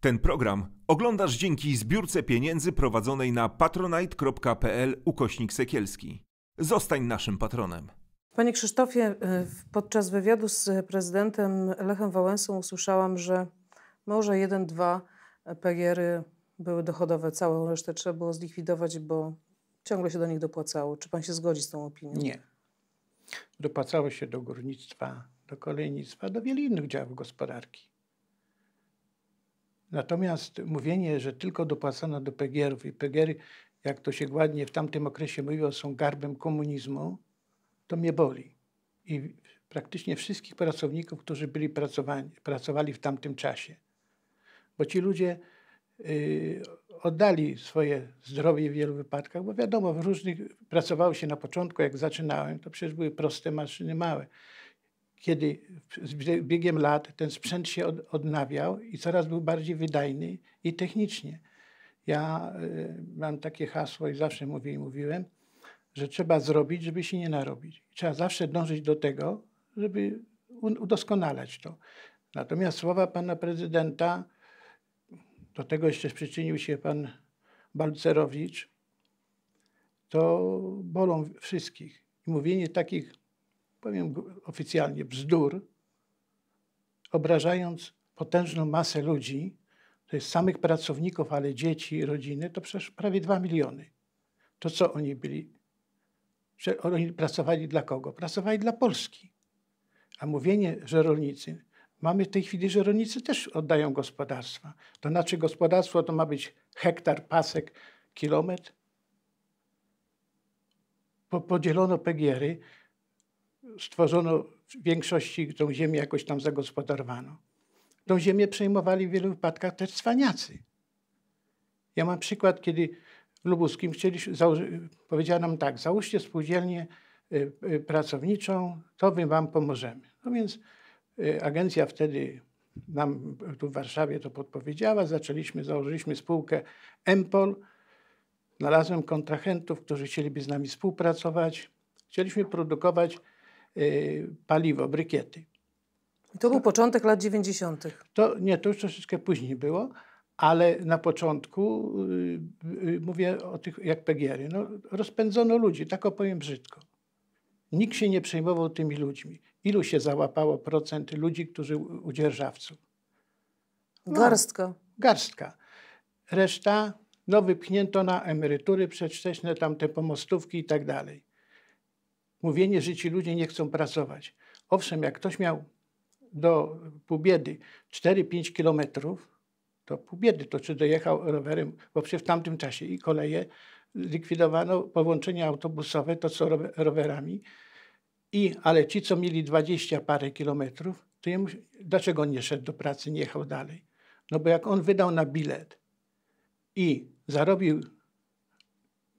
Ten program oglądasz dzięki zbiórce pieniędzy prowadzonej na patronite.pl ukośnik sekielski. Zostań naszym patronem. Panie Krzysztofie, y, podczas wywiadu z prezydentem Lechem Wałęsą usłyszałam, że może jeden, dwa pgr y były dochodowe, całą resztę trzeba było zlikwidować, bo ciągle się do nich dopłacało. Czy pan się zgodzi z tą opinią? Nie. Dopłacało się do górnictwa, do kolejnictwa, do wielu innych działów gospodarki. Natomiast mówienie, że tylko dopłacano do PGR-ów i pgr jak to się ładnie w tamtym okresie mówiło, są garbem komunizmu, to mnie boli. I praktycznie wszystkich pracowników, którzy byli pracowani, pracowali w tamtym czasie. Bo ci ludzie y, oddali swoje zdrowie w wielu wypadkach, bo wiadomo, w różnych, pracowało się na początku, jak zaczynałem, to przecież były proste maszyny małe kiedy z biegiem lat ten sprzęt się odnawiał i coraz był bardziej wydajny i technicznie. Ja y, mam takie hasło i zawsze mówię i mówiłem, że trzeba zrobić, żeby się nie narobić. Trzeba zawsze dążyć do tego, żeby udoskonalać to. Natomiast słowa pana prezydenta, do tego jeszcze przyczynił się pan Balcerowicz, to bolą wszystkich. mówienie takich powiem oficjalnie, bzdur, obrażając potężną masę ludzi, to jest samych pracowników, ale dzieci i rodziny, to przecież prawie dwa miliony. To co oni byli? Że oni pracowali dla kogo? Pracowali dla Polski. A mówienie, że rolnicy, mamy w tej chwili, że rolnicy też oddają gospodarstwa. To znaczy gospodarstwo to ma być hektar, pasek, kilometr? podzielono PGR-y stworzono w większości tą ziemię jakoś tam zagospodarowano. Tą ziemię przejmowali w wielu wypadkach też cwaniacy. Ja mam przykład, kiedy w Lubuskim chcieli, powiedziano nam tak, załóżcie spółdzielnię y, y, pracowniczą, to my wam pomożemy. No więc y, agencja wtedy nam tu w Warszawie to podpowiedziała, zaczęliśmy, założyliśmy spółkę Empol, znalazłem kontrahentów, którzy chcieliby z nami współpracować. Chcieliśmy produkować Y, paliwo, brykiety. I to był początek lat 90. To, nie, to już troszeczkę później było, ale na początku y, y, mówię o tych jak pgr no, rozpędzono ludzi, tak opowiem brzydko. Nikt się nie przejmował tymi ludźmi. Ilu się załapało procent ludzi, którzy u dzierżawców? No, garstka. Garstka. Reszta no, wypchnięto na emerytury tam tamte pomostówki i tak dalej mówienie, że ci ludzie nie chcą pracować. Owszem, jak ktoś miał do Półbiedy 4-5 kilometrów, to Półbiedy to czy dojechał rowerem, bo przecież w tamtym czasie i koleje zlikwidowano połączenia autobusowe, to co rowerami. I, ale ci, co mieli 20 parę kilometrów, to jemu, dlaczego on nie szedł do pracy, nie jechał dalej? No bo jak on wydał na bilet i zarobił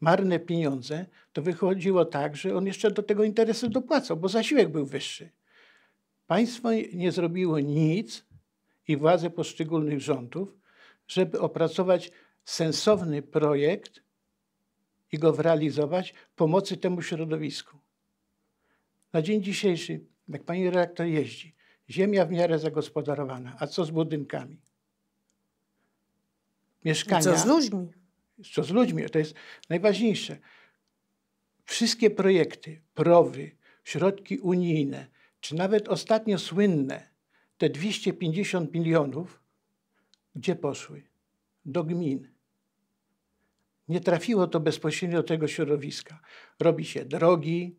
marne pieniądze, to wychodziło tak, że on jeszcze do tego interesu dopłacał, bo zasiłek był wyższy. Państwo nie zrobiło nic i władze poszczególnych rządów, żeby opracować sensowny projekt i go wrealizować pomocy temu środowisku. Na dzień dzisiejszy, jak pani redaktor jeździ, ziemia w miarę zagospodarowana, a co z budynkami? Mieszkania. co z ludźmi? co z ludźmi, to jest najważniejsze. Wszystkie projekty, prowy, środki unijne, czy nawet ostatnio słynne, te 250 milionów, gdzie poszły? Do gmin. Nie trafiło to bezpośrednio do tego środowiska. Robi się drogi,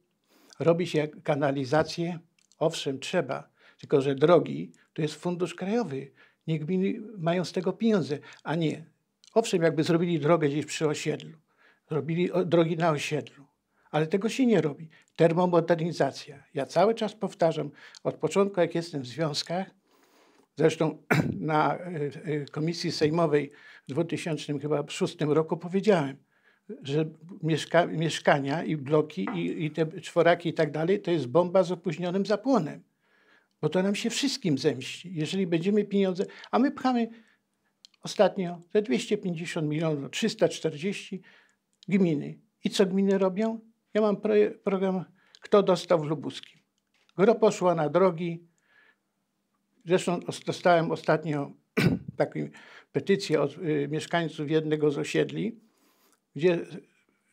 robi się kanalizacje, Owszem, trzeba, tylko że drogi to jest fundusz krajowy. Nie gminy mają z tego pieniądze, a nie Owszem, jakby zrobili drogę gdzieś przy osiedlu, zrobili drogi na osiedlu, ale tego się nie robi. Termomodernizacja. Ja cały czas powtarzam, od początku jak jestem w związkach, zresztą na y, y, komisji sejmowej w 2006 roku powiedziałem, że mieszka mieszkania i bloki i, i, te czworaki i tak dalej to jest bomba z opóźnionym zapłonem. Bo to nam się wszystkim zemści, jeżeli będziemy pieniądze... A my pchamy Ostatnio te 250 milionów, 340 gminy. I co gminy robią? Ja mam program Kto dostał w Lubuskim. Gro poszła na drogi. Zresztą dostałem ostatnio taką petycję od y, mieszkańców jednego z osiedli, gdzie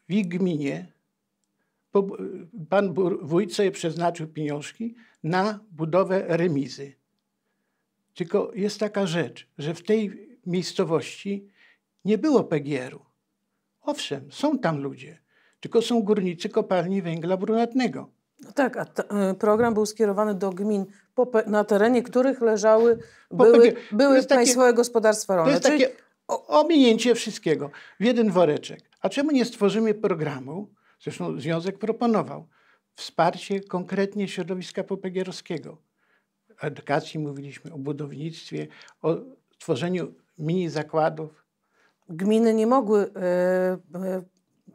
w ich gminie pan wójt sobie przeznaczył pieniążki na budowę remizy. Tylko jest taka rzecz, że w tej miejscowości nie było PGR-u. Owszem, są tam ludzie, tylko są górnicy kopalni węgla brunatnego. No tak, a y, program był skierowany do gmin, na terenie których leżały, były, były państwowe gospodarstwa rolne. To jest czyli... ominięcie wszystkiego w jeden woreczek. A czemu nie stworzymy programu, zresztą Związek proponował, wsparcie konkretnie środowiska popegierowskiego. O edukacji mówiliśmy, o budownictwie, o tworzeniu mini zakładów. Gminy nie mogły e, e,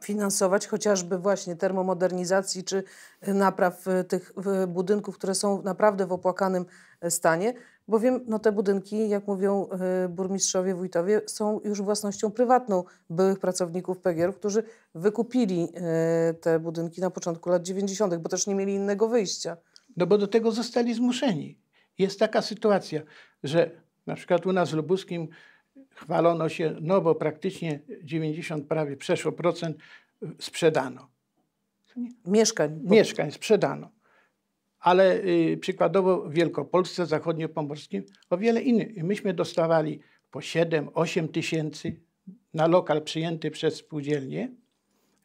finansować chociażby właśnie termomodernizacji czy napraw e, tych budynków, które są naprawdę w opłakanym stanie, bowiem no, te budynki, jak mówią burmistrzowie, wójtowie, są już własnością prywatną byłych pracowników PGR-ów, którzy wykupili te budynki na początku lat 90., bo też nie mieli innego wyjścia. No bo do tego zostali zmuszeni. Jest taka sytuacja, że na przykład u nas w Lubuskim chwalono się, no bo praktycznie 90 prawie przeszło procent y, sprzedano. Mieszkań. Mieszkań sprzedano. Ale y, przykładowo w Wielkopolsce zachodniopomorskim o wiele innych. Myśmy dostawali po 7-8 tysięcy na lokal przyjęty przez spółdzielnię,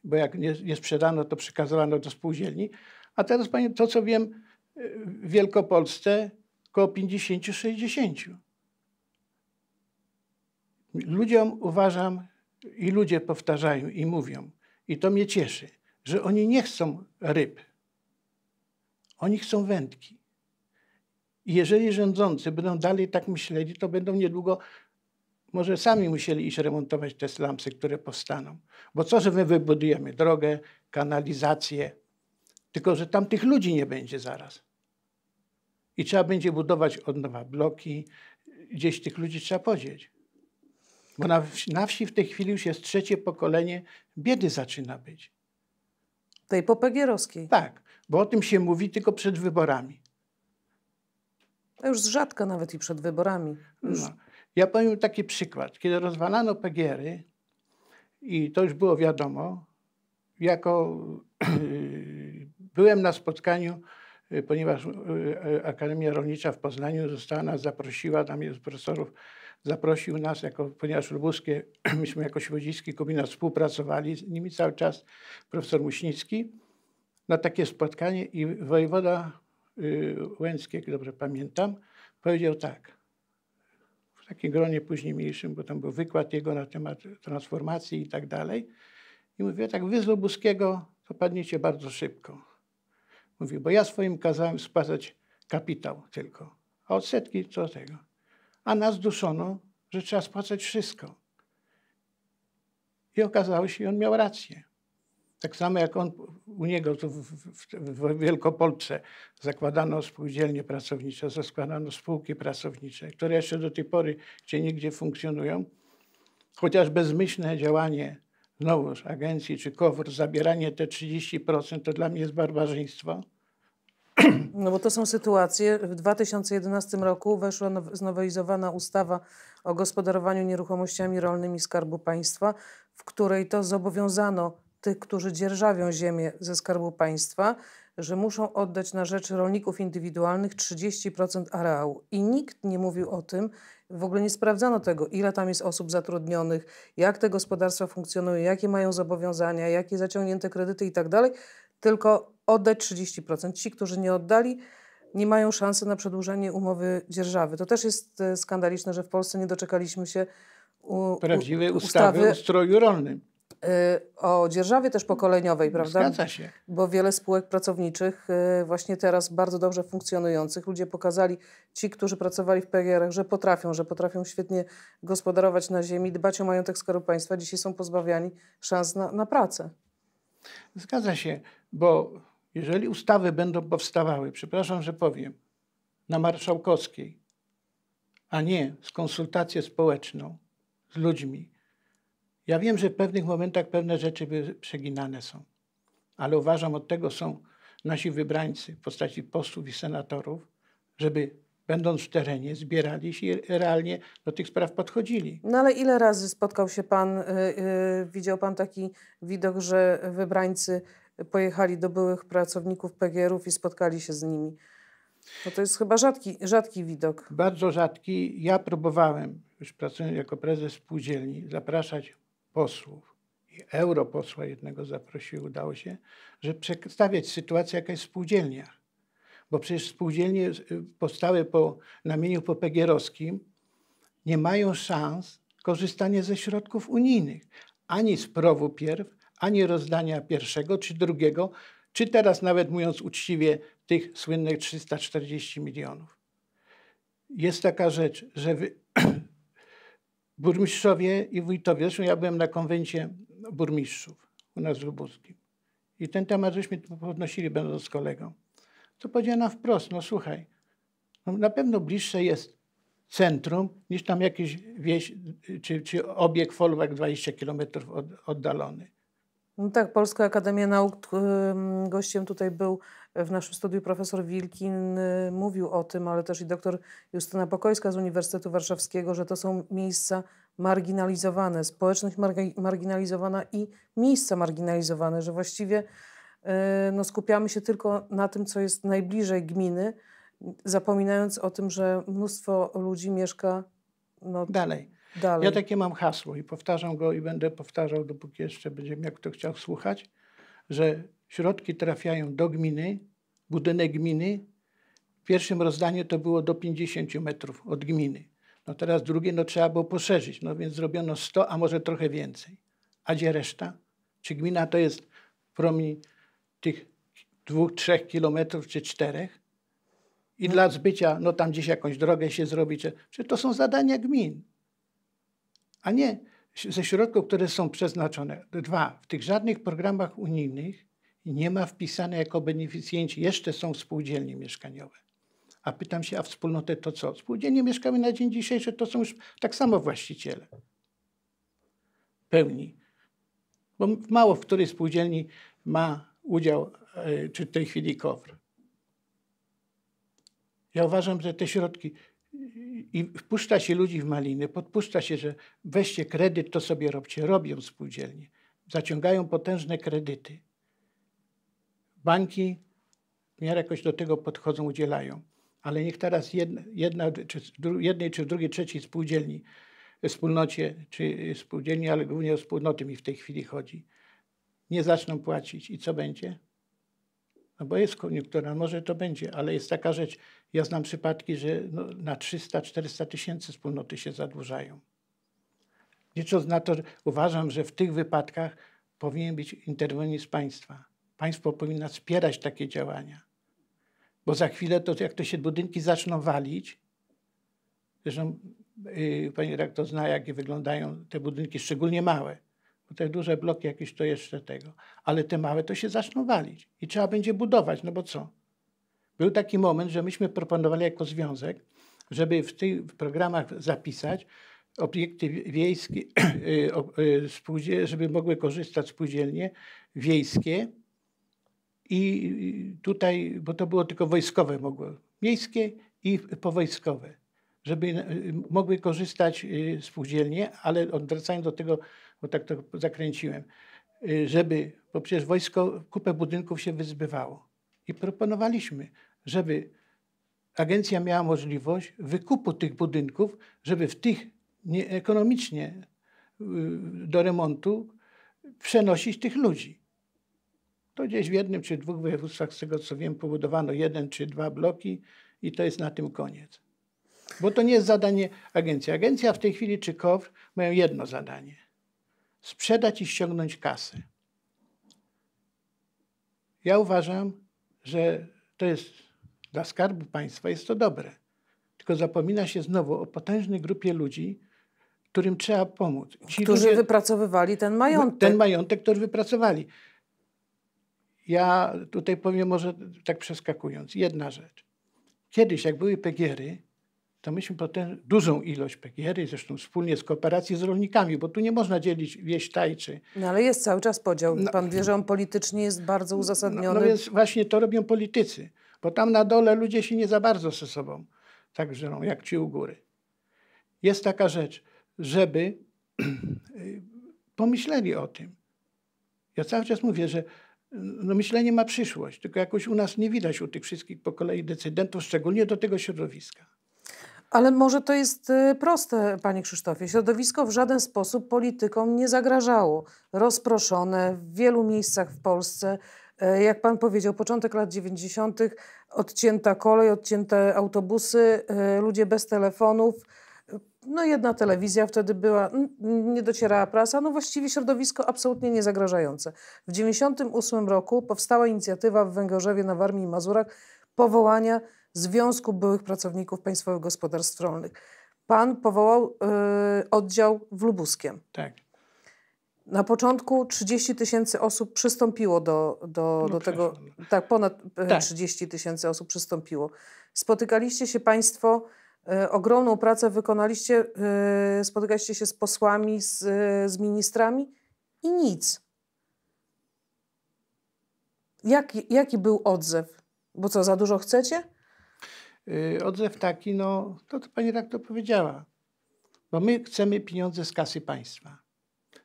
bo jak nie, nie sprzedano, to przekazywano do spółdzielni. A teraz, panie, to co wiem, y, w Wielkopolsce około 50-60 Ludziom uważam i ludzie powtarzają i mówią, i to mnie cieszy, że oni nie chcą ryb, oni chcą wędki. I jeżeli rządzący będą dalej tak myśleli, to będą niedługo może sami musieli iść remontować te slumsy, które powstaną. Bo co, że my wybudujemy drogę, kanalizację, tylko że tam tych ludzi nie będzie zaraz. I trzeba będzie budować od nowa bloki, gdzieś tych ludzi trzeba podzielić. Bo na, na wsi w tej chwili już jest trzecie pokolenie, biedy zaczyna być. Tej popegierowskiej. Tak, bo o tym się mówi tylko przed wyborami. A już z rzadka nawet i przed wyborami. No. Ja powiem taki przykład. Kiedy rozwalano Pegiery i to już było wiadomo, jako byłem na spotkaniu, ponieważ e, e, Akademia Rolnicza w Poznaniu została nas zaprosiła, tam jest profesorów zaprosił nas, jako, ponieważ lubuskie, myśmy jako Świedziski Kubina współpracowali z nimi cały czas, profesor Muśnicki, na takie spotkanie i wojewoda y, Łęcki, jak dobrze pamiętam, powiedział tak, w takim gronie później mniejszym, bo tam był wykład jego na temat transformacji i tak dalej. I mówił tak, wy z Lubuskiego to padniecie bardzo szybko. mówił bo ja swoim kazałem spłacać kapitał tylko, a odsetki co tego a nas duszono, że trzeba spłacać wszystko. I okazało się, że on miał rację. Tak samo jak on, u niego tu w, w, w Wielkopolsce zakładano spółdzielnie pracownicze, zakładano spółki pracownicze, które jeszcze do tej pory gdzie nigdzie funkcjonują. Chociaż bezmyślne działanie znowuż agencji czy KOWR, zabieranie te 30% to dla mnie jest barbarzyństwo. No bo to są sytuacje. W 2011 roku weszła znowelizowana ustawa o gospodarowaniu nieruchomościami rolnymi Skarbu Państwa, w której to zobowiązano tych, którzy dzierżawią ziemię ze Skarbu Państwa, że muszą oddać na rzecz rolników indywidualnych 30% areału. I nikt nie mówił o tym, w ogóle nie sprawdzano tego, ile tam jest osób zatrudnionych, jak te gospodarstwa funkcjonują, jakie mają zobowiązania, jakie zaciągnięte kredyty itd. Tak tylko oddać 30%. Ci, którzy nie oddali, nie mają szansy na przedłużenie umowy dzierżawy. To też jest e, skandaliczne, że w Polsce nie doczekaliśmy się u, prawdziwej ustawy, ustawy o ustroju rolnym. E, o dzierżawie też pokoleniowej, prawda? Zgadza się. Bo wiele spółek pracowniczych, e, właśnie teraz bardzo dobrze funkcjonujących, ludzie pokazali, ci, którzy pracowali w PGR-ach, że potrafią, że potrafią świetnie gospodarować na ziemi, dbać o majątek Skarbu Państwa, dzisiaj są pozbawiani szans na, na pracę. Zgadza się, bo jeżeli ustawy będą powstawały, przepraszam, że powiem, na marszałkowskiej, a nie z konsultacją społeczną, z ludźmi, ja wiem, że w pewnych momentach pewne rzeczy przeginane są, ale uważam, od tego są nasi wybrańcy w postaci posłów i senatorów, żeby będąc w terenie, zbierali się i realnie do tych spraw podchodzili. No ale ile razy spotkał się Pan, yy, widział Pan taki widok, że wybrańcy pojechali do byłych pracowników PGR-ów i spotkali się z nimi? No to jest chyba rzadki, rzadki widok. Bardzo rzadki. Ja próbowałem, już pracując jako prezes spółdzielni, zapraszać posłów. I europosła jednego zaprosił, udało się, że przedstawiać sytuację, jaka jest w spółdzielniach bo przecież spółdzielnie y, powstałe po namieniu popegierowskim nie mają szans korzystania ze środków unijnych. Ani z prowu pierw, ani rozdania pierwszego czy drugiego, czy teraz nawet mówiąc uczciwie tych słynnych 340 milionów. Jest taka rzecz, że wy, burmistrzowie i wójtowie, zresztą ja byłem na konwencie burmistrzów u nas w Lubuskim i ten temat żeśmy podnosili będąc z kolegą to powiedziała wprost, no słuchaj, no na pewno bliższe jest centrum niż tam jakiś wieś czy, czy obieg folwark 20 km od, oddalony. No tak, Polska Akademia Nauk, gościem tutaj był w naszym studiu profesor Wilkin, y, mówił o tym, ale też i doktor Justyna Pokojska z Uniwersytetu Warszawskiego, że to są miejsca marginalizowane, społeczność marginalizowana i miejsca marginalizowane, że właściwie E, no, skupiamy się tylko na tym, co jest najbliżej gminy, zapominając o tym, że mnóstwo ludzi mieszka no, dalej. dalej. Ja takie mam hasło i powtarzam go i będę powtarzał, dopóki jeszcze będzie miał kto chciał słuchać, że środki trafiają do gminy, budynek gminy. W pierwszym rozdaniu to było do 50 metrów od gminy. No teraz drugie, no trzeba było poszerzyć, no więc zrobiono 100, a może trochę więcej. A gdzie reszta? Czy gmina to jest promień tych dwóch, trzech kilometrów czy czterech i no. dla zbycia, no tam gdzieś jakąś drogę się zrobi. Czy, to są zadania gmin, a nie ze środków, które są przeznaczone. Dwa, w tych żadnych programach unijnych nie ma wpisane jako beneficjenci, jeszcze są spółdzielnie mieszkaniowe. A pytam się, a wspólnotę to co? Spółdzielnie mieszkamy na dzień dzisiejszy to są już tak samo właściciele. Pełni. Bo mało w której spółdzielni ma udział, e, czy w tej chwili KOWR. Ja uważam, że te środki i wpuszcza się ludzi w maliny, podpuszcza się, że weźcie kredyt, to sobie robcie. Robią spółdzielnie. Zaciągają potężne kredyty. Banki w miarę jakoś do tego podchodzą, udzielają. Ale niech teraz jedna, jedna czy, jednej, czy drugiej, trzeciej spółdzielni, wspólnocie, czy e, spółdzielni, ale głównie o wspólnoty mi w tej chwili chodzi, nie zaczną płacić i co będzie? No bo jest koniunktura, może to będzie, ale jest taka rzecz, ja znam przypadki, że no na 300-400 tysięcy wspólnoty się zadłużają. Licząc na to, że uważam, że w tych wypadkach powinien być interweniusz państwa. Państwo powinno wspierać takie działania. Bo za chwilę to, jak to się budynki zaczną walić, zresztą yy, pani rektor zna, jakie wyglądają te budynki, szczególnie małe, te duże bloki jakieś to jeszcze tego, ale te małe to się zaczną walić i trzeba będzie budować, no bo co? Był taki moment, że myśmy proponowali jako związek, żeby w tych programach zapisać obiekty wiejskie, y, y, żeby mogły korzystać spółdzielnie wiejskie i tutaj, bo to było tylko wojskowe mogło, miejskie i powojskowe, żeby y, mogły korzystać spółdzielnie, ale odwracając do tego bo tak to zakręciłem, y, żeby, bo przecież wojsko kupę budynków się wyzbywało. I proponowaliśmy, żeby agencja miała możliwość wykupu tych budynków, żeby w tych ekonomicznie y, do remontu przenosić tych ludzi. To gdzieś w jednym czy dwóch województwach, z tego co wiem, pobudowano jeden czy dwa bloki i to jest na tym koniec. Bo to nie jest zadanie agencji. Agencja w tej chwili czy KOWR mają jedno zadanie – sprzedać i ściągnąć kasę. Ja uważam, że to jest dla skarbu państwa jest to dobre. Tylko zapomina się znowu o potężnej grupie ludzi, którym trzeba pomóc. Ci Którzy ludzie, wypracowywali ten majątek. Ten majątek, który wypracowali. Ja tutaj powiem może tak przeskakując, jedna rzecz. Kiedyś, jak były pegiery, to myśmy potem dużą ilość pgr zresztą wspólnie z kooperacją z rolnikami, bo tu nie można dzielić wieś tajczy. No ale jest cały czas podział. No, Pan wie, że on politycznie jest bardzo uzasadniony. No, no więc właśnie to robią politycy, bo tam na dole ludzie się nie za bardzo ze sobą tak żyją, jak ci u góry. Jest taka rzecz, żeby pomyśleli o tym. Ja cały czas mówię, że no myślenie ma przyszłość, tylko jakoś u nas nie widać u tych wszystkich po kolei decydentów, szczególnie do tego środowiska. Ale może to jest y, proste, panie Krzysztofie. Środowisko w żaden sposób politykom nie zagrażało. Rozproszone w wielu miejscach w Polsce. E, jak pan powiedział, początek lat 90., odcięta kolej, odcięte autobusy, e, ludzie bez telefonów. No jedna telewizja wtedy była, nie docierała prasa, no właściwie środowisko absolutnie niezagrażające. W 98 roku powstała inicjatywa w Węgorzewie na Warmii i Mazurach powołania Związku Byłych Pracowników Państwowych Gospodarstw Rolnych. Pan powołał y, oddział w Lubuskiem. Tak. Na początku 30 tysięcy osób przystąpiło do, do, no do tego. Tak, ponad y, tak. 30 tysięcy osób przystąpiło. Spotykaliście się Państwo, y, ogromną pracę wykonaliście, y, spotykaliście się z posłami, z, z ministrami i nic. Jaki, jaki był odzew? Bo co, za dużo chcecie? Y, odzew taki, no to, to pani tak to powiedziała. Bo my chcemy pieniądze z kasy państwa.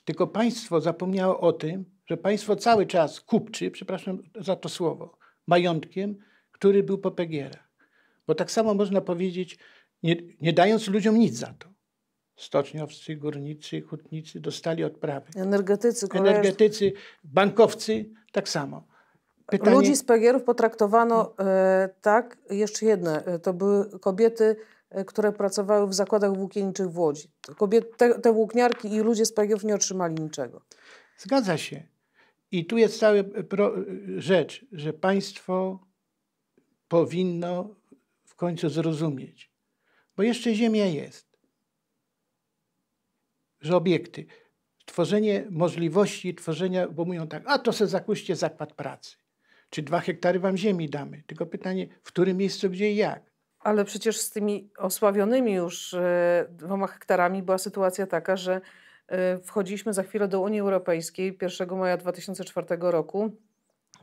Tylko państwo zapomniało o tym, że państwo cały czas kupczy, przepraszam za to słowo, majątkiem, który był po PGR. Bo tak samo można powiedzieć, nie, nie dając ludziom nic za to. Stoczniowcy, górnicy, hutnicy dostali odprawy. Energetycy, kolejne... Energetycy, bankowcy tak samo. Pytanie... Ludzi z pegierów potraktowano mm. e, tak, jeszcze jedne, e, to były kobiety, e, które pracowały w zakładach włókienniczych w Łodzi. Kobiet, te, te włókniarki i ludzie z pegierów nie otrzymali niczego. Zgadza się. I tu jest cała rzecz, że państwo powinno w końcu zrozumieć, bo jeszcze ziemia jest, że obiekty, tworzenie możliwości tworzenia, bo mówią tak, a to se zakuście zakład pracy czy dwa hektary wam ziemi damy. Tylko pytanie, w którym miejscu, gdzie i jak. Ale przecież z tymi osławionymi już e, dwoma hektarami była sytuacja taka, że e, wchodziliśmy za chwilę do Unii Europejskiej 1 maja 2004 roku.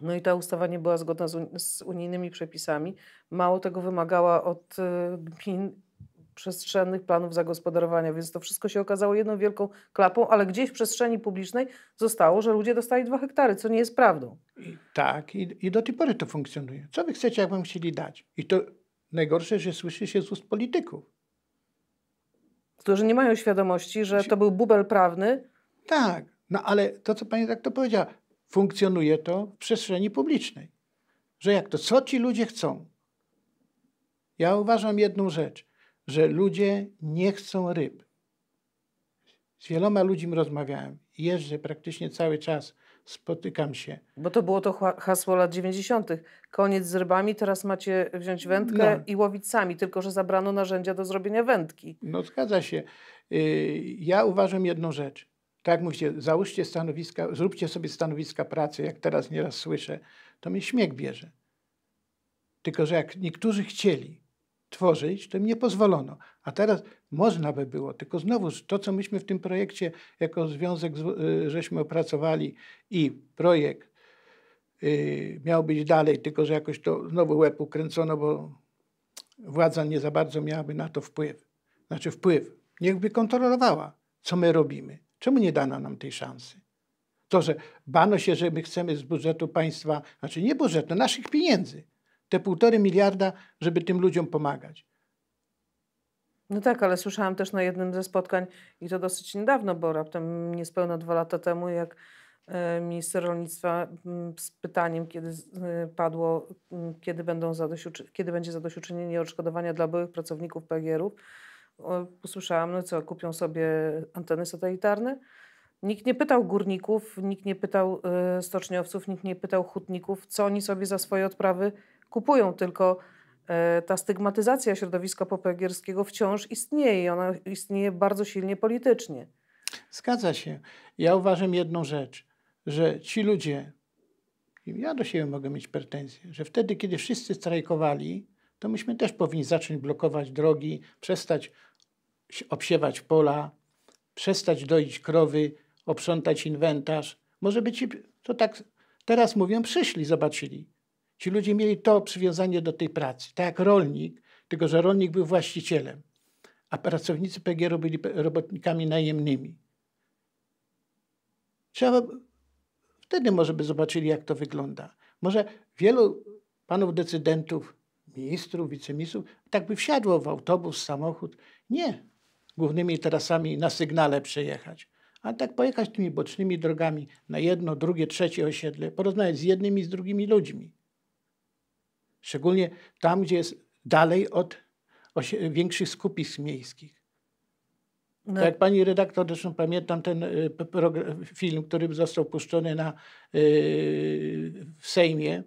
No i ta ustawa nie była zgodna z, z unijnymi przepisami. Mało tego wymagała od e, gmin przestrzennych planów zagospodarowania, więc to wszystko się okazało jedną wielką klapą, ale gdzieś w przestrzeni publicznej zostało, że ludzie dostali dwa hektary, co nie jest prawdą. I, tak, i, i do tej pory to funkcjonuje. Co wy chcecie, jak wam chcieli dać? I to najgorsze, że słyszy się z ust polityków. Którzy nie mają świadomości, że to był bubel prawny. Tak, no ale to, co pani tak to powiedziała, funkcjonuje to w przestrzeni publicznej. Że jak to, co ci ludzie chcą? Ja uważam jedną rzecz że ludzie nie chcą ryb. Z wieloma ludźmi rozmawiałem. Jeżdżę praktycznie cały czas, spotykam się. Bo to było to hasło lat 90. Koniec z rybami, teraz macie wziąć wędkę no. i łowić sami, tylko że zabrano narzędzia do zrobienia wędki. No zgadza się. Y, ja uważam jedną rzecz. Tak mówicie, załóżcie stanowiska, zróbcie sobie stanowiska pracy, jak teraz nieraz słyszę, to mnie śmiech bierze. Tylko, że jak niektórzy chcieli, tworzyć, to im nie pozwolono. A teraz można by było, tylko znowu to, co myśmy w tym projekcie jako związek y, żeśmy opracowali i projekt yy, miał być dalej, tylko że jakoś to znowu łeb ukręcono, bo władza nie za bardzo miałaby na to wpływ. Znaczy wpływ. Niechby kontrolowała, co my robimy. Czemu nie dano nam tej szansy? To, że bano się, że my chcemy z budżetu państwa, znaczy nie budżetu, naszych pieniędzy, te półtory miliarda, żeby tym ludziom pomagać. No tak, ale słyszałam też na jednym ze spotkań, i to dosyć niedawno, bo raptem niespełna dwa lata temu, jak e, minister rolnictwa mm, z pytaniem, kiedy e, padło, mm, kiedy, będą zadośćuczy, kiedy będzie zadośćuczynienie odszkodowania dla byłych pracowników PGR-ów, usłyszałam, no co, kupią sobie anteny satelitarne? Nikt nie pytał górników, nikt nie pytał e, stoczniowców, nikt nie pytał hutników, co oni sobie za swoje odprawy kupują, tylko e, ta stygmatyzacja środowiska popegierskiego wciąż istnieje i ona istnieje bardzo silnie politycznie. Zgadza się. Ja uważam jedną rzecz, że ci ludzie, ja do siebie mogę mieć pretensje, że wtedy, kiedy wszyscy strajkowali, to myśmy też powinni zacząć blokować drogi, przestać obsiewać pola, przestać doić krowy, oprzątać inwentarz. Może by ci, to tak teraz mówią, przyszli, zobaczyli. Ci ludzie mieli to przywiązanie do tej pracy, tak jak rolnik, tylko że rolnik był właścicielem, a pracownicy PGR byli robotnikami najemnymi. Trzeba, wtedy może by zobaczyli, jak to wygląda. Może wielu panów decydentów, ministrów, wiceministrów, tak by wsiadło w autobus, samochód. Nie głównymi trasami na sygnale przejechać. A tak pojechać tymi bocznymi drogami na jedno, drugie, trzecie osiedle, porozmawiać z jednymi z drugimi ludźmi. Szczególnie tam, gdzie jest dalej od większych skupisk miejskich. No. Jak pani redaktor, zresztą pamiętam ten y, film, który został puszczony na, y, w Sejmie,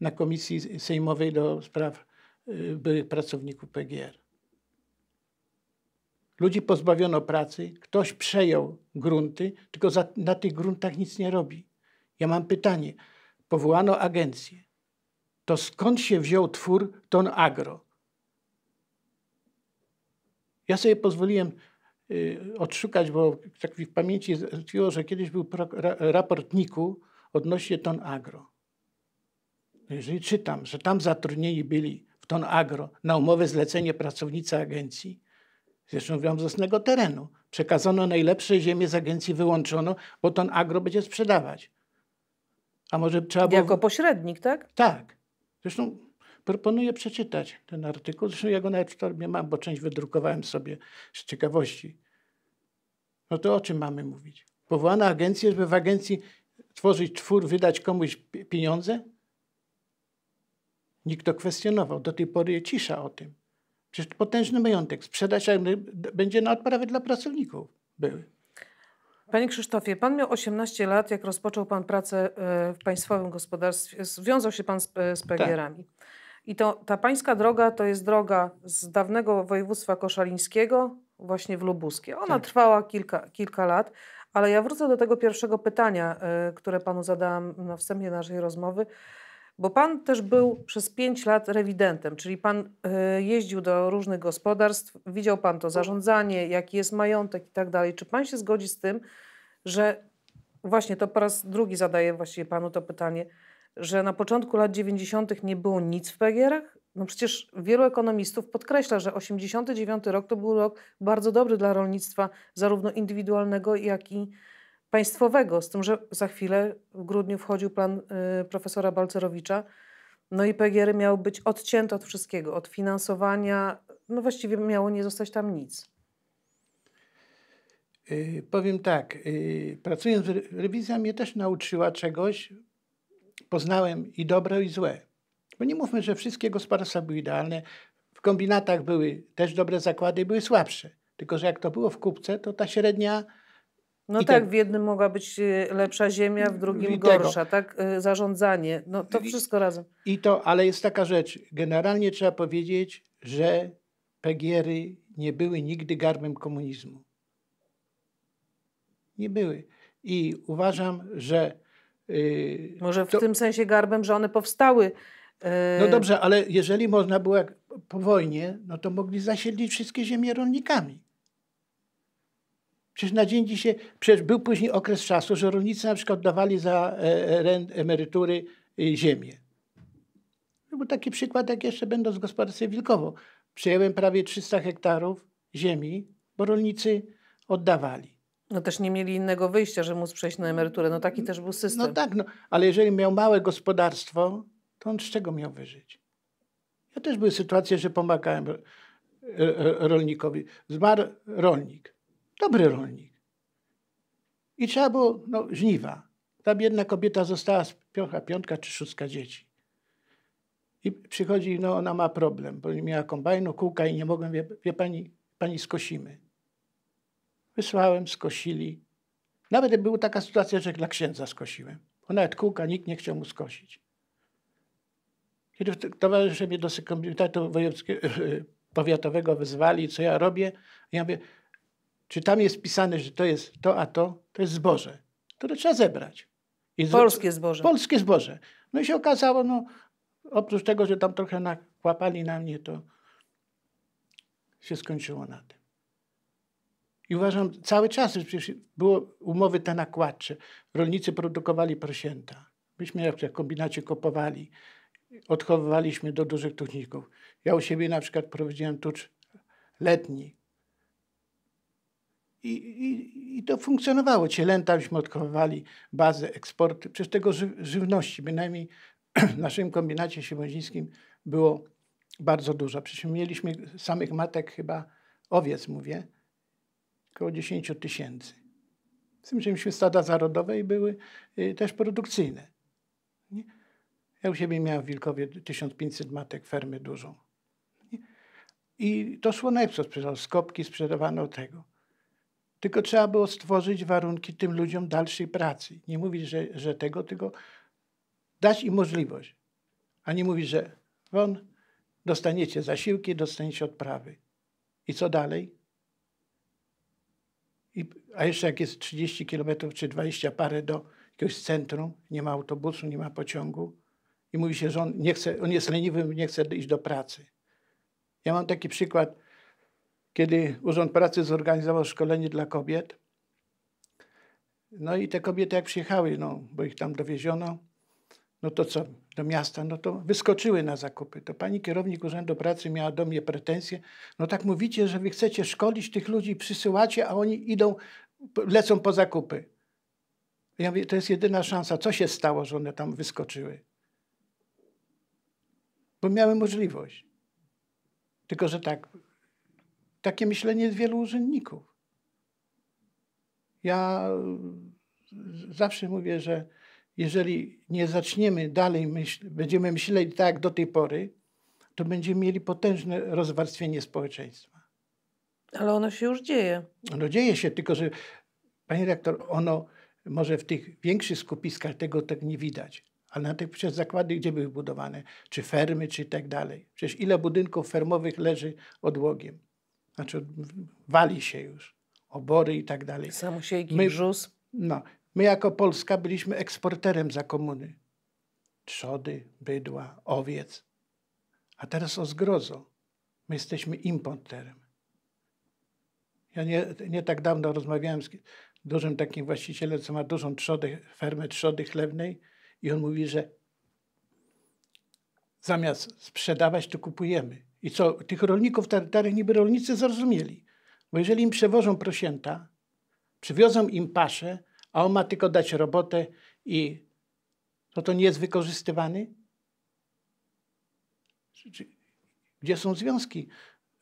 na komisji sejmowej do spraw y, byłych pracowników PGR. Ludzi pozbawiono pracy, ktoś przejął grunty, tylko za, na tych gruntach nic nie robi. Ja mam pytanie. Powołano agencję to skąd się wziął twór Ton Agro? Ja sobie pozwoliłem y, odszukać, bo tak w pamięci tkwiło, że kiedyś był raportniku odnośnie Ton Agro. Jeżeli czytam, że tam zatrudnieni byli w Ton Agro na umowę zlecenie pracownicy agencji, zresztą mówiłam z własnego terenu, przekazano najlepsze ziemie z agencji, wyłączono, bo Ton Agro będzie sprzedawać. A może trzeba było... Jako pośrednik, tak? Tak. Zresztą proponuję przeczytać ten artykuł. Zresztą ja go nawet w torbie mam, bo część wydrukowałem sobie z ciekawości. No to o czym mamy mówić? Powołana agencja, żeby w agencji tworzyć twór, wydać komuś pieniądze? Nikt to kwestionował. Do tej pory jest cisza o tym. Przecież potężny majątek sprzedać, będzie na odprawy dla pracowników były. Panie Krzysztofie, pan miał 18 lat, jak rozpoczął pan pracę e, w państwowym gospodarstwie, związał się pan z, e, z PGR-ami. Tak. I to, ta pańska droga to jest droga z dawnego województwa koszalińskiego właśnie w Lubuskie. Ona tak. trwała kilka, kilka lat, ale ja wrócę do tego pierwszego pytania, e, które panu zadałam na wstępie naszej rozmowy. Bo pan też był przez pięć lat rewidentem, czyli pan e, jeździł do różnych gospodarstw, widział pan to zarządzanie, jaki jest majątek i tak dalej. Czy pan się zgodzi z tym, że właśnie to po raz drugi zadaję właściwie panu to pytanie, że na początku lat 90. nie było nic w PGR-ach? No przecież wielu ekonomistów podkreśla, że 89 rok to był rok bardzo dobry dla rolnictwa, zarówno indywidualnego, jak i państwowego, z tym, że za chwilę w grudniu wchodził plan y, profesora Balcerowicza, no i PGR miał być odcięty od wszystkiego, od finansowania, no właściwie miało nie zostać tam nic. Y, powiem tak, y, Pracując pracując, rewizja mnie też nauczyła czegoś, poznałem i dobre i złe. Bo nie mówmy, że wszystkie gospodarstwa były idealne, w kombinatach były też dobre zakłady, były słabsze. Tylko, że jak to było w kupce, to ta średnia no I tak, ten... w jednym mogła być y, lepsza ziemia, w drugim gorsza, tak? Y, zarządzanie, no to wszystko razem. I to, ale jest taka rzecz, generalnie trzeba powiedzieć, że Pegiery nie były nigdy garbem komunizmu. Nie były. I uważam, że... Yy, Może w to... tym sensie garbem, że one powstały. Yy... No dobrze, ale jeżeli można było jak po wojnie, no to mogli zasiedlić wszystkie ziemie rolnikami. Przecież na dzień dzisiaj, przecież był później okres czasu, że rolnicy na przykład dawali za e, e, emerytury e, ziemię. No był taki przykład, jak jeszcze będąc w gospodarstwie Wilkowo. Przejąłem prawie 300 hektarów ziemi, bo rolnicy oddawali. No też nie mieli innego wyjścia, że móc przejść na emeryturę. No taki też był system. No tak, no, ale jeżeli miał małe gospodarstwo, to on z czego miał wyżyć? Ja też były sytuacje, że pomagałem rolnikowi. Zmarł rolnik dobry rolnik. I trzeba było, no, żniwa. Ta biedna kobieta została piątka, piątka czy szóstka dzieci. I przychodzi, no ona ma problem, bo nie miała kombajnu, kółka i nie mogłem, wie, wie pani, pani skosimy. Wysłałem, skosili. Nawet była taka sytuacja, że dla księdza skosiłem. Bo nawet kółka nikt nie chciał mu skosić. Kiedy towarzysze mnie do sekretariatu wojewódzkiego, powiatowego wezwali, co ja robię, ja mówię, czy tam jest pisane, że to jest to, a to, to jest zboże, które trzeba zebrać. I z... Polskie zboże. Polskie zboże. No i się okazało, no oprócz tego, że tam trochę nakłapali na mnie, to się skończyło na tym. I uważam, cały czas przecież było umowy te nakładcze. Rolnicy produkowali prosięta. Myśmy jak w kombinacie kopowali. Odchowywaliśmy do dużych tuczników. Ja u siebie na przykład prowadziłem tucz letni. I, i, I to funkcjonowało. Cielęta byśmy odkowywali, bazę, eksporty. Przecież tego ży, żywności, bynajmniej w naszym kombinacie siemonińskim było bardzo dużo. Przecież mieliśmy samych matek chyba, owiec mówię, około 10 tysięcy. Z tym, że myśmy stada zarodowe i były y, też produkcyjne. Nie? Ja u siebie miałem w Wilkowie 1500 matek, fermy dużą. Nie? I to szło na Sprzedawano skopki, sprzedawano tego. Tylko trzeba było stworzyć warunki tym ludziom dalszej pracy. Nie mówić, że, że tego, tylko dać im możliwość. A nie mówić, że won, dostaniecie zasiłki, dostaniecie odprawy. I co dalej? I, a jeszcze jak jest 30 kilometrów czy 20 parę do jakiegoś centrum, nie ma autobusu, nie ma pociągu i mówi się, że on, nie chce, on jest leniwym, nie chce iść do pracy. Ja mam taki przykład kiedy Urząd Pracy zorganizował szkolenie dla kobiet. No i te kobiety jak przyjechały, no, bo ich tam dowieziono, no to co, do miasta, no to wyskoczyły na zakupy. To pani kierownik Urzędu Pracy miała do mnie pretensje. No tak mówicie, że wy chcecie szkolić tych ludzi, przysyłacie, a oni idą, lecą po zakupy. Ja mówię, to jest jedyna szansa. Co się stało, że one tam wyskoczyły? Bo miały możliwość. Tylko, że tak, takie myślenie jest wielu urzędników. Ja zawsze mówię, że jeżeli nie zaczniemy dalej myśleć, będziemy myśleć tak jak do tej pory, to będziemy mieli potężne rozwarstwienie społeczeństwa. Ale ono się już dzieje. Ono dzieje się, tylko że, panie rektor, ono może w tych większych skupiskach tego tak nie widać. Ale na tych przecież zakłady, gdzie były budowane, czy fermy, czy tak dalej. Przecież ile budynków fermowych leży odłogiem. Znaczy wali się już, obory i tak dalej. Samusieiki, my, brzus. No, my jako Polska byliśmy eksporterem za komuny. Trzody, bydła, owiec. A teraz o zgrozo. My jesteśmy importerem. Ja nie, nie tak dawno rozmawiałem z dużym takim właścicielem, co ma dużą trzodę, fermę trzody chlewnej i on mówi, że zamiast sprzedawać, to kupujemy. I co, tych rolników starych niby rolnicy zrozumieli. Bo jeżeli im przewożą prosięta, przywiozą im paszę, a on ma tylko dać robotę i to no to nie jest wykorzystywany? Gdzie są związki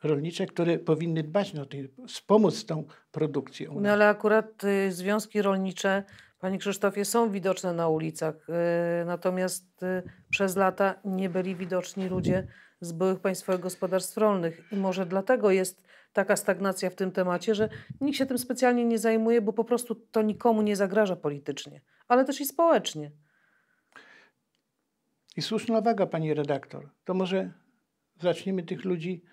rolnicze, które powinny dbać o to, wspomóc tą produkcją? No ale akurat y, związki rolnicze, Panie Krzysztofie, są widoczne na ulicach, y, natomiast y, przez lata nie byli widoczni ludzie z byłych państwowych gospodarstw rolnych. I może dlatego jest taka stagnacja w tym temacie, że nikt się tym specjalnie nie zajmuje, bo po prostu to nikomu nie zagraża politycznie, ale też i społecznie. I słuszna waga, pani redaktor. To może zaczniemy tych ludzi,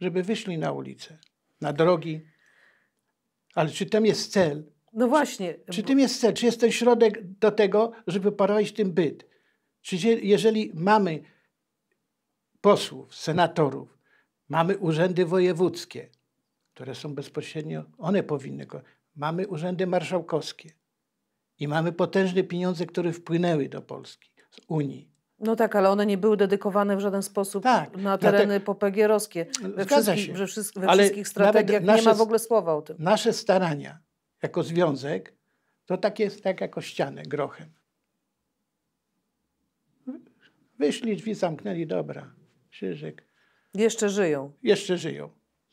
żeby wyszli na ulicę, na drogi. Ale czy tam jest cel? No właśnie. Czy, czy tym jest cel? Czy jest ten środek do tego, żeby porazić tym byt? Czy jeżeli mamy posłów, senatorów, mamy urzędy wojewódzkie, które są bezpośrednio, one powinny, mamy urzędy marszałkowskie i mamy potężne pieniądze, które wpłynęły do Polski z Unii. No tak, ale one nie były dedykowane w żaden sposób tak, na tereny dlatego, popegierowskie. We wszystkich, we, wszystkich, we wszystkich strategiach nasze, nie ma w ogóle słowa o tym. Nasze starania jako związek to tak jest tak jako ścianę grochem. Wyszli drzwi, zamknęli, dobra. Krzyżyk. Jeszcze żyją. Jeszcze żyją.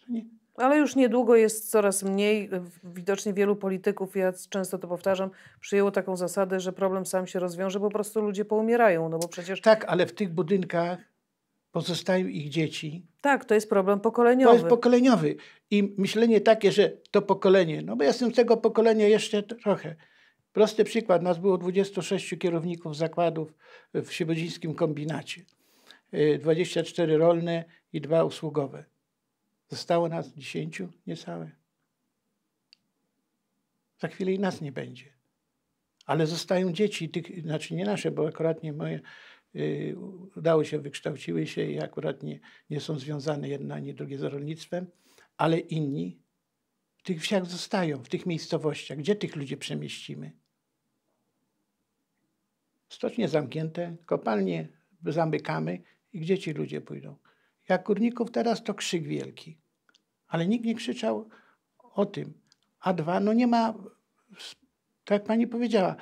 Nie? Ale już niedługo jest coraz mniej. Widocznie wielu polityków, ja często to powtarzam, przyjęło taką zasadę, że problem sam się rozwiąże, bo po prostu ludzie poumierają. No bo przecież... Tak, ale w tych budynkach pozostają ich dzieci. Tak, to jest problem pokoleniowy. To jest pokoleniowy. I myślenie takie, że to pokolenie, no bo ja jestem z tego pokolenia jeszcze trochę. Prosty przykład, nas było 26 kierowników zakładów w Siebodzińskim kombinacie. 24 y, rolne i dwa usługowe. Zostało nas 10 niecałe. Za chwilę i nas nie będzie. Ale zostają dzieci, tych, znaczy nie nasze, bo akurat nie moje y, udało się, wykształciły się i akurat nie, nie są związane jedna ani drugie z rolnictwem, ale inni w tych wsiach zostają, w tych miejscowościach. Gdzie tych ludzi przemieścimy? Stocznie zamknięte, kopalnie zamykamy i gdzie ci ludzie pójdą? Jak górników teraz, to krzyk wielki. Ale nikt nie krzyczał o tym. A dwa, no nie ma, tak jak pani powiedziała,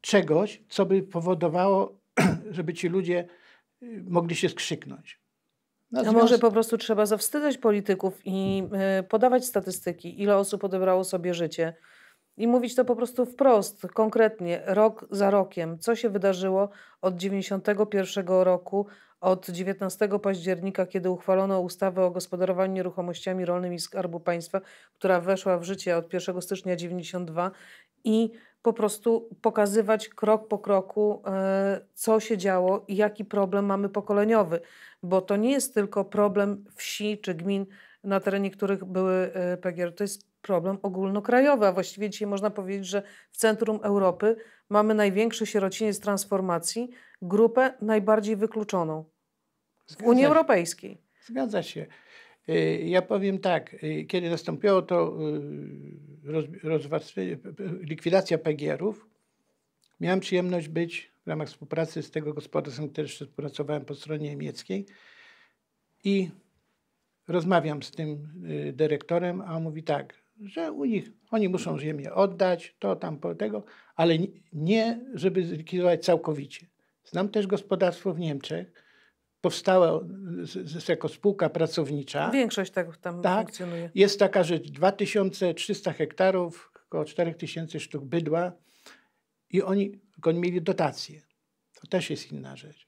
czegoś, co by powodowało, żeby ci ludzie y, mogli się skrzyknąć. No, związ... może po prostu trzeba zawstydzać polityków i y, podawać statystyki, ile osób odebrało sobie życie. I mówić to po prostu wprost, konkretnie, rok za rokiem, co się wydarzyło od 91 roku od 19 października, kiedy uchwalono ustawę o gospodarowaniu nieruchomościami rolnymi Skarbu Państwa, która weszła w życie od 1 stycznia 1992 i po prostu pokazywać krok po kroku, e, co się działo i jaki problem mamy pokoleniowy, bo to nie jest tylko problem wsi czy gmin, na terenie których były e, PGR. To jest problem ogólnokrajowy, a właściwie dzisiaj można powiedzieć, że w centrum Europy mamy największy sierociniec transformacji, grupę najbardziej wykluczoną w Unii się. Europejskiej. Zgadza się. Y, ja powiem tak, y, kiedy nastąpiło to y, roz, rozwarstwienie, likwidacja PGR-ów, miałem przyjemność być w ramach współpracy z tego gospodarstwem, też współpracowałem po stronie niemieckiej i rozmawiam z tym dyrektorem, a on mówi tak, że u nich, oni muszą mhm. ziemię oddać, to tam po tego, ale nie, żeby zlikwidować całkowicie. Znam też gospodarstwo w Niemczech, powstała jako spółka pracownicza. Większość tak tam tak, funkcjonuje. Jest taka rzecz, 2300 hektarów, około 4000 sztuk bydła i oni, oni mieli dotacje. To też jest inna rzecz.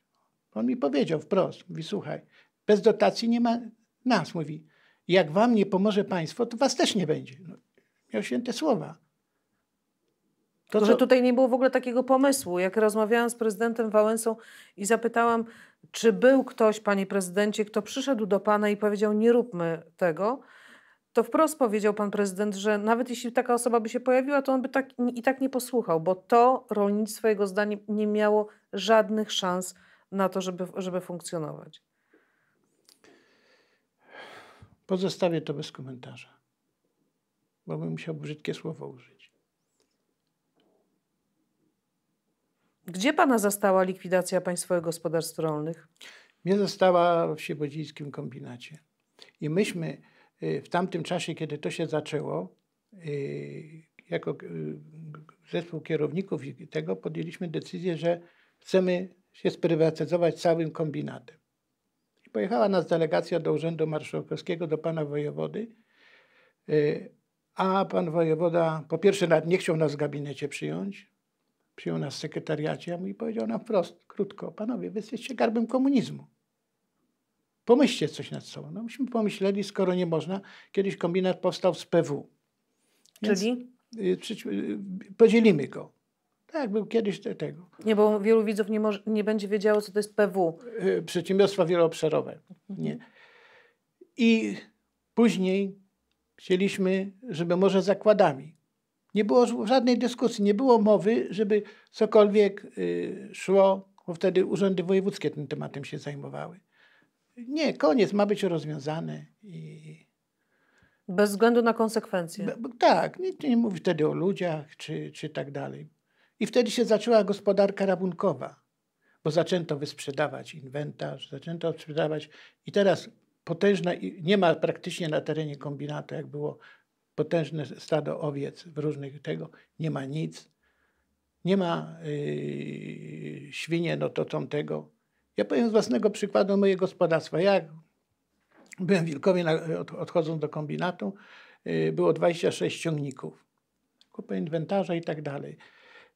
On mi powiedział wprost, mówi słuchaj, bez dotacji nie ma nas, mówi. Jak wam nie pomoże państwo, to was też nie będzie. No, miał święte słowa. To, że tutaj nie było w ogóle takiego pomysłu. Jak rozmawiałam z prezydentem Wałęsą i zapytałam, czy był ktoś, panie prezydencie, kto przyszedł do pana i powiedział: Nie róbmy tego? To wprost powiedział pan prezydent, że nawet jeśli taka osoba by się pojawiła, to on by tak, i tak nie posłuchał, bo to rolnictwo, jego zdaniem, nie miało żadnych szans na to, żeby, żeby funkcjonować. Pozostawię to bez komentarza, bo bym musiał brzydkie słowo użyć. Gdzie pana zastała likwidacja Państwowych Gospodarstw Rolnych? Mnie została w Siebodzickim kombinacie. I myśmy y, w tamtym czasie, kiedy to się zaczęło, y, jako y, zespół kierowników tego podjęliśmy decyzję, że chcemy się sprywatyzować całym kombinatem. I pojechała nas delegacja do Urzędu Marszałkowskiego, do pana wojewody, a pan wojewoda po pierwsze nie chciał nas w gabinecie przyjąć, przyjął nas w sekretariacie ja mu i powiedział nam wprost, krótko, panowie, wy jesteście garbem komunizmu. Pomyślcie coś nad sobą. No myśmy pomyśleli, skoro nie można, kiedyś kombinat powstał z PW. Więc Czyli? Y, y, podzielimy go. Tak, był kiedyś te, tego. Nie, bo wielu widzów nie, może, nie będzie wiedziało, co to jest PW. Y, przedsiębiorstwa wieloobszarowe. Mhm. Nie? I później chcieliśmy, żeby może zakładami. Nie było żadnej dyskusji, nie było mowy, żeby cokolwiek y, szło, bo wtedy urzędy wojewódzkie tym tematem się zajmowały. Nie, koniec, ma być rozwiązane i... Bez względu na konsekwencje. tak, nikt nie mówi wtedy o ludziach czy, czy tak dalej. I wtedy się zaczęła gospodarka rabunkowa, bo zaczęto wysprzedawać inwentarz, zaczęto sprzedawać i teraz potężna, nie ma praktycznie na terenie kombinatu, jak było potężne stado owiec w różnych tego, nie ma nic. Nie ma yy, świnie, no to są tego. Ja powiem z własnego przykładu mojego gospodarstwa. Ja byłem w Wilkowie, na, od, odchodząc do kombinatu, yy, było 26 ciągników. Kupę inwentarza i tak dalej.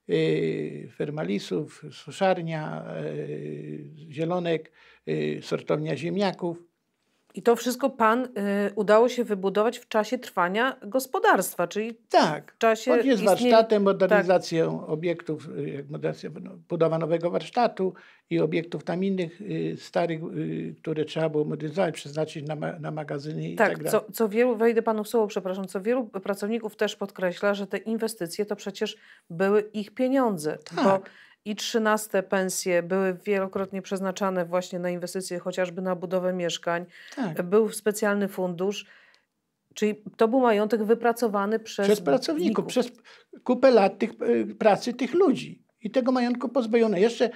Yy, fermalisów, suszarnia, yy, zielonek, sortownia ziemniaków. I to wszystko pan y, udało się wybudować w czasie trwania gospodarstwa, czyli tak, w czasie. Tak, jest warsztatem, modernizacją tak. obiektów, y, no, budowa nowego warsztatu i obiektów tam innych y, starych, y, które trzeba było modernizować, przeznaczyć na, ma, na magazyny tak, i tak, tak co, co wielu, wejdę panu w słowo, przepraszam, co wielu pracowników też podkreśla, że te inwestycje to przecież były ich pieniądze. Tak. Bo i trzynaste pensje były wielokrotnie przeznaczane właśnie na inwestycje, chociażby na budowę mieszkań. Tak. Był specjalny fundusz. Czyli to był majątek wypracowany przez, przez pracowników, przez kupę lat tych, e, pracy tych ludzi. I tego majątku pozbawiono. Jeszcze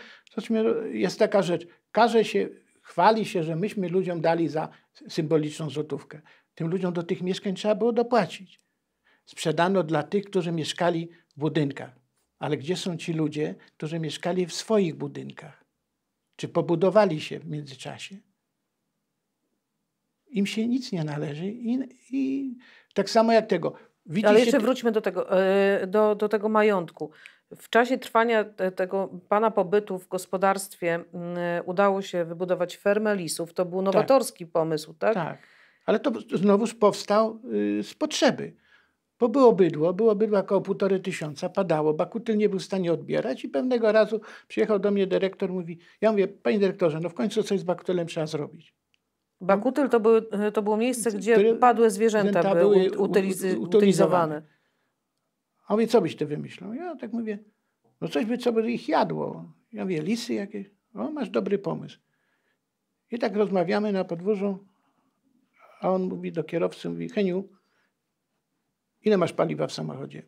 jest taka rzecz. Każe się, chwali się, że myśmy ludziom dali za symboliczną złotówkę. Tym ludziom do tych mieszkań trzeba było dopłacić. Sprzedano dla tych, którzy mieszkali w budynkach ale gdzie są ci ludzie, którzy mieszkali w swoich budynkach? Czy pobudowali się w międzyczasie? Im się nic nie należy i, i tak samo jak tego. Widzi ale jeszcze się... wróćmy do tego, e, do, do tego majątku. W czasie trwania tego pana pobytu w gospodarstwie e, udało się wybudować fermę lisów. To był tak. nowatorski tak. pomysł, tak? Tak, ale to znowuż powstał y, z potrzeby bo było bydło, było bydło około półtorej tysiąca, padało. Bakutyl nie był w stanie odbierać i pewnego razu przyjechał do mnie dyrektor, mówi, ja mówię, panie dyrektorze, no w końcu coś z bakutylem trzeba zrobić. Bakutyl to, był to było miejsce, gdzie padłe zwierzęta były utylizowane. A mówię, co byś ty wymyślał? Ja tak mówię, no coś by, co by ich jadło. Ja mówię, lisy jakieś? O, masz dobry pomysł. I tak rozmawiamy na podwórzu, a on mówi do kierowcy, mówi, Heniu, ile masz paliwa w samochodzie?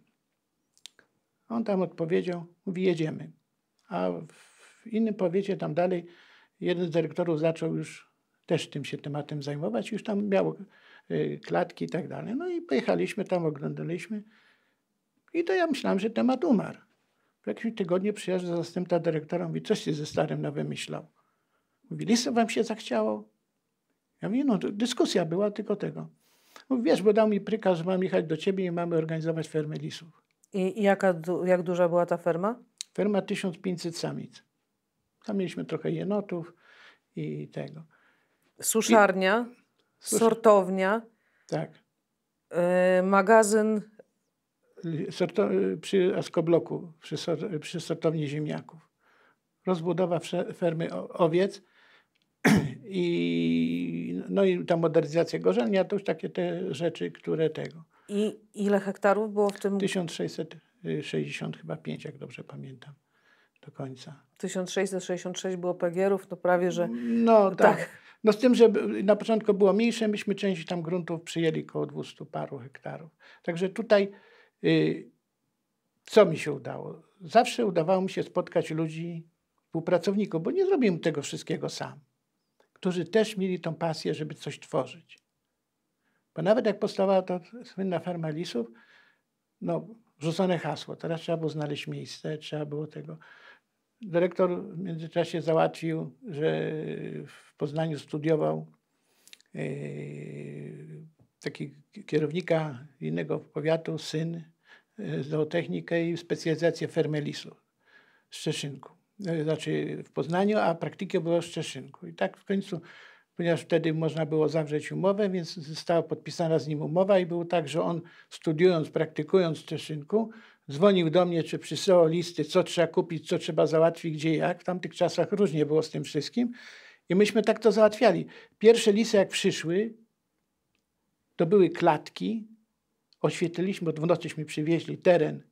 On tam odpowiedział, mówi, jedziemy. A w innym powiecie tam dalej jeden z dyrektorów zaczął już też tym się tematem zajmować, już tam miał y, klatki i tak dalej. No i pojechaliśmy tam, oglądaliśmy i to ja myślałem, że temat umarł. W jakimś tygodniu przyjeżdża zastępca dyrektora, mówi, coś się ze starym nawymyślał. Mówi, listy wam się zachciało? Ja mówię, no dyskusja była tylko tego. Mówi, no wiesz, bo dał mi prykaz, że mam jechać do ciebie i mamy organizować fermę lisów. I jaka, jak duża była ta ferma? Ferma 1500 samic. Tam mieliśmy trochę jenotów i tego. Suszarnia, I... sortownia. Tak. Y, magazyn. Sorto... Y, przy Askobloku, przy, przy sortowni ziemniaków. Rozbudowa fermy owiec i no i ta modernizacja gorzelnia, to już takie te rzeczy, które tego. I ile hektarów było w tym? 1660 chyba 5, jak dobrze pamiętam, do końca. 1666 było pegierów, to no prawie, że... No tak. tak. No z tym, że na początku było mniejsze, myśmy część tam gruntów przyjęli około 200 paru hektarów. Także tutaj y, co mi się udało? Zawsze udawało mi się spotkać ludzi, współpracowników, bo nie zrobiłem tego wszystkiego sam którzy też mieli tą pasję, żeby coś tworzyć. Bo nawet jak powstała ta słynna ferma lisów, no, rzucone hasło, teraz trzeba było znaleźć miejsce, trzeba było tego. Dyrektor w międzyczasie załatwił, że w Poznaniu studiował yy, taki kierownika innego powiatu, syn, yy, zootechnikę i specjalizację fermelisów w Szczecinku. E, znaczy w Poznaniu, a praktykę było w Szczeszynku. I tak w końcu, ponieważ wtedy można było zawrzeć umowę, więc została podpisana z nim umowa i było tak, że on studiując, praktykując w Szczeszynku, dzwonił do mnie, czy przysyłał listy, co trzeba kupić, co trzeba załatwić, gdzie jak. W tamtych czasach różnie było z tym wszystkim. I myśmy tak to załatwiali. Pierwsze listy, jak przyszły, to były klatki. Oświetliliśmy, w nocyśmy przywieźli teren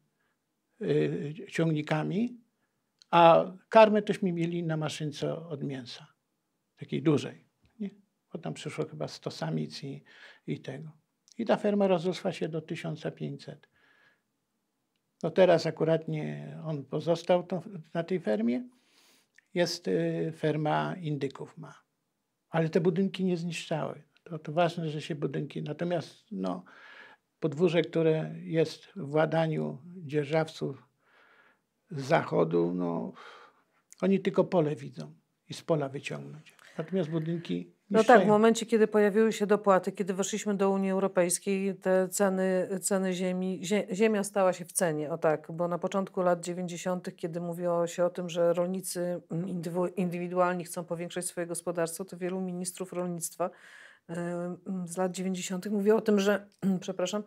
y, ciągnikami a karmę tośmy mieli na maszynce od mięsa, takiej dużej. Nie? Bo tam przyszło chyba 100 samic i, i tego. I ta ferma rozrosła się do 1500. No teraz akurat nie on pozostał to, na tej fermie. Jest y, ferma indyków ma. Ale te budynki nie zniszczały. To, to ważne, że się budynki... Natomiast no, podwórze, które jest w władaniu dzierżawców z zachodu, no, oni tylko pole widzą i z pola wyciągnąć. Natomiast budynki. No tak, w momencie, kiedy pojawiły się dopłaty, kiedy weszliśmy do Unii Europejskiej, te ceny, ceny ziemi, ziemia stała się w cenie, o tak, bo na początku lat 90., kiedy mówiło się o tym, że rolnicy indywidualni chcą powiększać swoje gospodarstwo, to wielu ministrów rolnictwa z lat 90. mówiło o tym, że, przepraszam,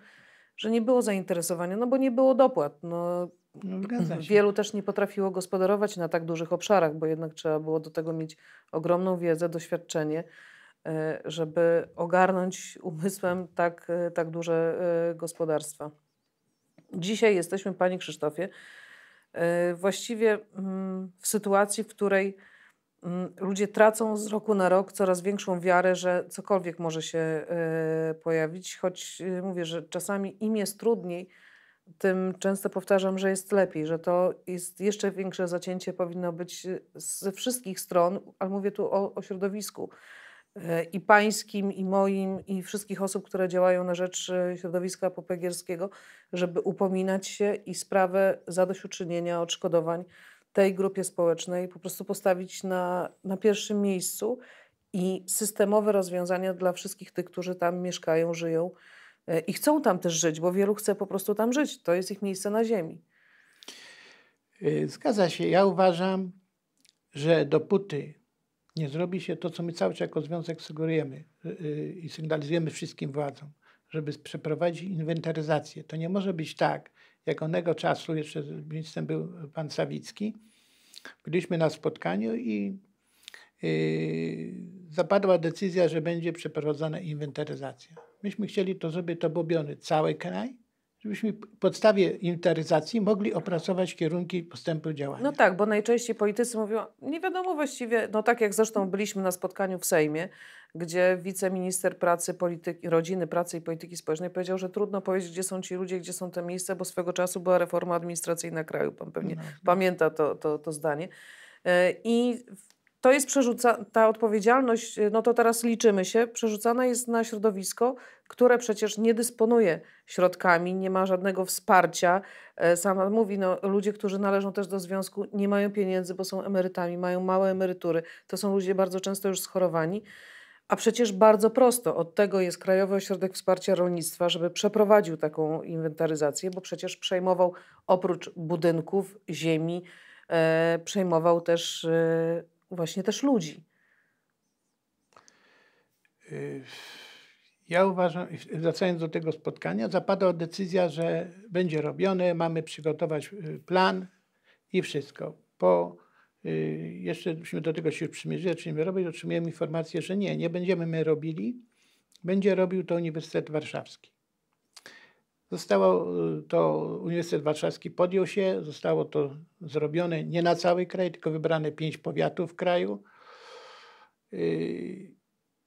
że nie było zainteresowania, no bo nie było dopłat. No, no, mhm. Wielu też nie potrafiło gospodarować na tak dużych obszarach, bo jednak trzeba było do tego mieć ogromną wiedzę, doświadczenie, e, żeby ogarnąć umysłem tak, e, tak duże e, gospodarstwa. Dzisiaj jesteśmy, Panie Krzysztofie, właściwie mm, w sytuacji, w której mm, ludzie tracą z roku na rok coraz większą wiarę, że cokolwiek może się pojawić, choć mówię, że czasami im jest trudniej, tym często powtarzam, że jest lepiej, że to jest jeszcze większe zacięcie powinno być ze wszystkich stron, ale mówię tu o, o środowisku e, i pańskim, i moim, i wszystkich osób, które działają na rzecz e, środowiska popegierskiego, żeby upominać się i sprawę zadośćuczynienia, odszkodowań tej grupie społecznej po prostu postawić na, na pierwszym miejscu i systemowe rozwiązania dla wszystkich tych, którzy tam mieszkają, żyją E, i chcą tam też żyć, bo wielu chce po prostu tam żyć. To jest ich miejsce na ziemi. E, zgadza się. Ja uważam, że dopóty nie zrobi się to, co my cały czas jako związek sugerujemy e, i sygnalizujemy wszystkim władzom, żeby przeprowadzić inwentaryzację. To nie może być tak, jak onego czasu, jeszcze ministrem był pan Sawicki, byliśmy na spotkaniu i yy, zapadła decyzja, że będzie przeprowadzona inwentaryzacja. Myśmy chcieli to, żeby to był cały kraj, żebyśmy w podstawie inwentaryzacji mogli opracować kierunki postępu działania. No tak, bo najczęściej politycy mówią, nie wiadomo właściwie, no tak jak zresztą byliśmy na spotkaniu w Sejmie, gdzie wiceminister pracy, polityki, rodziny, pracy i polityki społecznej powiedział, że trudno powiedzieć, gdzie są ci ludzie, gdzie są te miejsca, bo swego czasu była reforma administracyjna kraju, pan pewnie no. pamięta to, to, to zdanie. E, I to jest przerzucana, ta odpowiedzialność, y, no to teraz liczymy się, przerzucana jest na środowisko, które przecież nie dysponuje środkami, nie ma żadnego wsparcia. E, sama mówi, no, ludzie, którzy należą też do związku, nie mają pieniędzy, bo są emerytami, mają małe emerytury. To są ludzie bardzo często już schorowani. A przecież bardzo prosto, od tego jest Krajowy Ośrodek Wsparcia Rolnictwa, żeby przeprowadził taką inwentaryzację, bo przecież przejmował oprócz budynków, ziemi, e, przejmował też e, właśnie też ludzi. Y, ja uważam, wracając do tego spotkania, zapadła decyzja, że będzie robione, mamy przygotować y, plan i wszystko. Po, y, jeszcze do tego się przymierzyli, zaczniemy robić, otrzymałem informację, że nie, nie będziemy my robili, będzie robił to Uniwersytet Warszawski. Zostało y, to, Uniwersytet Warszawski podjął się, zostało to zrobione nie na cały kraj, tylko wybrane pięć powiatów w kraju. Y,